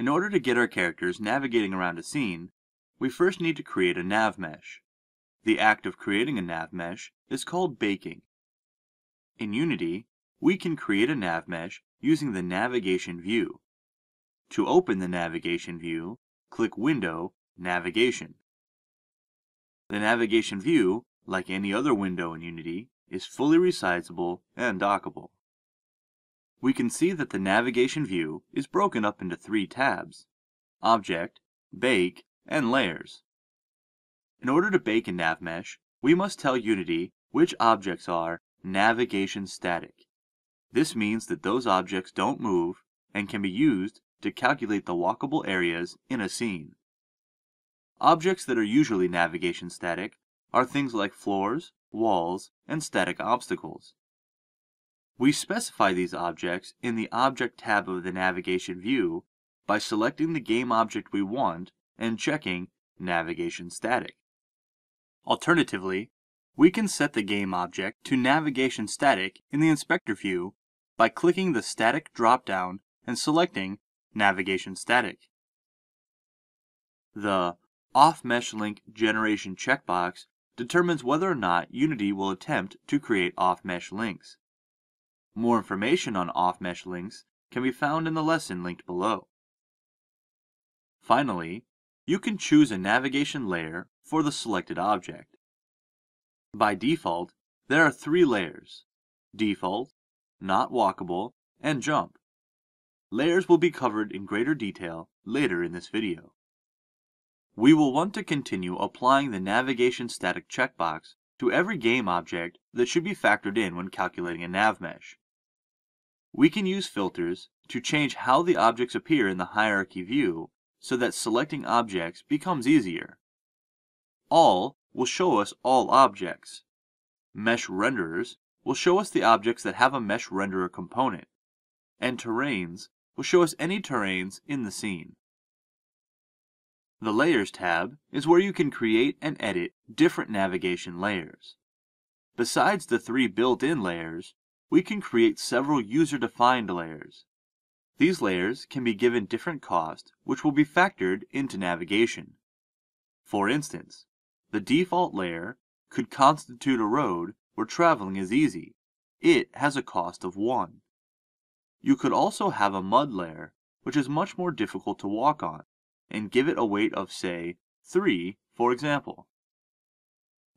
In order to get our characters navigating around a scene, we first need to create a nav mesh. The act of creating a nav mesh is called baking. In Unity, we can create a nav mesh using the navigation view. To open the navigation view, click Window, Navigation. The navigation view, like any other window in Unity, is fully resizable and dockable we can see that the navigation view is broken up into three tabs, Object, Bake, and Layers. In order to bake in NavMesh, we must tell Unity which objects are navigation static. This means that those objects don't move and can be used to calculate the walkable areas in a scene. Objects that are usually navigation static are things like floors, walls, and static obstacles. We specify these objects in the Object tab of the navigation view by selecting the game object we want and checking Navigation Static. Alternatively, we can set the game object to Navigation Static in the Inspector view by clicking the Static dropdown and selecting Navigation Static. The Off Mesh Link Generation checkbox determines whether or not Unity will attempt to create off-mesh links. More information on off-mesh links can be found in the lesson linked below. Finally, you can choose a navigation layer for the selected object. By default, there are three layers, Default, Not Walkable, and Jump. Layers will be covered in greater detail later in this video. We will want to continue applying the Navigation Static checkbox to every game object that should be factored in when calculating a nav mesh. We can use filters to change how the objects appear in the hierarchy view so that selecting objects becomes easier. All will show us all objects. Mesh renderers will show us the objects that have a mesh renderer component. And terrains will show us any terrains in the scene. The Layers tab is where you can create and edit different navigation layers. Besides the three built-in layers, we can create several user-defined layers. These layers can be given different cost, which will be factored into navigation. For instance, the default layer could constitute a road where traveling is easy. It has a cost of 1. You could also have a mud layer, which is much more difficult to walk on and give it a weight of say 3 for example.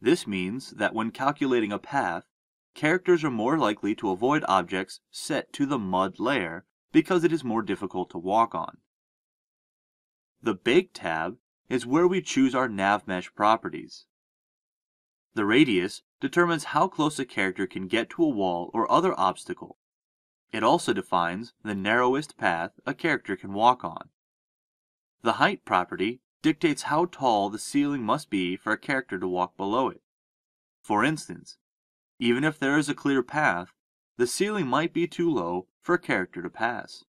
This means that when calculating a path, characters are more likely to avoid objects set to the mud layer because it is more difficult to walk on. The Bake tab is where we choose our navmesh properties. The radius determines how close a character can get to a wall or other obstacle. It also defines the narrowest path a character can walk on. The height property dictates how tall the ceiling must be for a character to walk below it. For instance, even if there is a clear path, the ceiling might be too low for a character to pass.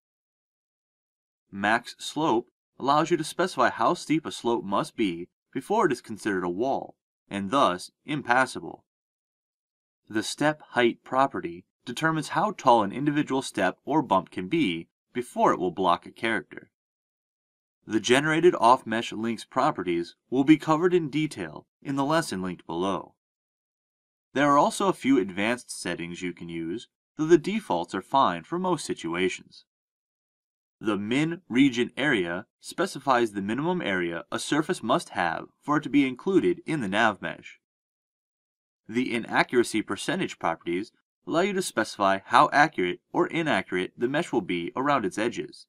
Max slope allows you to specify how steep a slope must be before it is considered a wall, and thus impassable. The step height property determines how tall an individual step or bump can be before it will block a character. The generated off-mesh links properties will be covered in detail in the lesson linked below. There are also a few advanced settings you can use, though the defaults are fine for most situations. The min region area specifies the minimum area a surface must have for it to be included in the nav mesh. The inaccuracy percentage properties allow you to specify how accurate or inaccurate the mesh will be around its edges.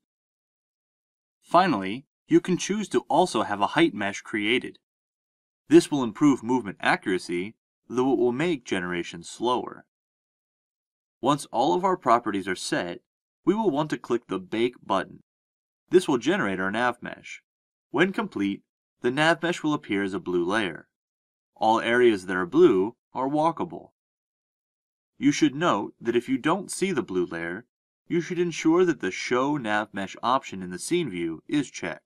Finally, you can choose to also have a height mesh created. This will improve movement accuracy, though it will make generation slower. Once all of our properties are set, we will want to click the Bake button. This will generate our nav mesh. When complete, the nav mesh will appear as a blue layer. All areas that are blue are walkable. You should note that if you don't see the blue layer, you should ensure that the Show Nav Mesh option in the scene view is checked.